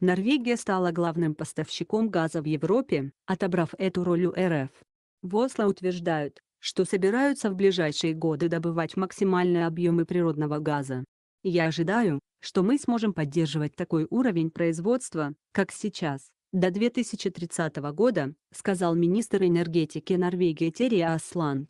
Норвегия стала главным поставщиком газа в Европе, отобрав эту роль у РФ. В Осло утверждают, что собираются в ближайшие годы добывать максимальные объемы природного газа. Я ожидаю, что мы сможем поддерживать такой уровень производства, как сейчас, до 2030 года, сказал министр энергетики Норвегии Терри Асланд.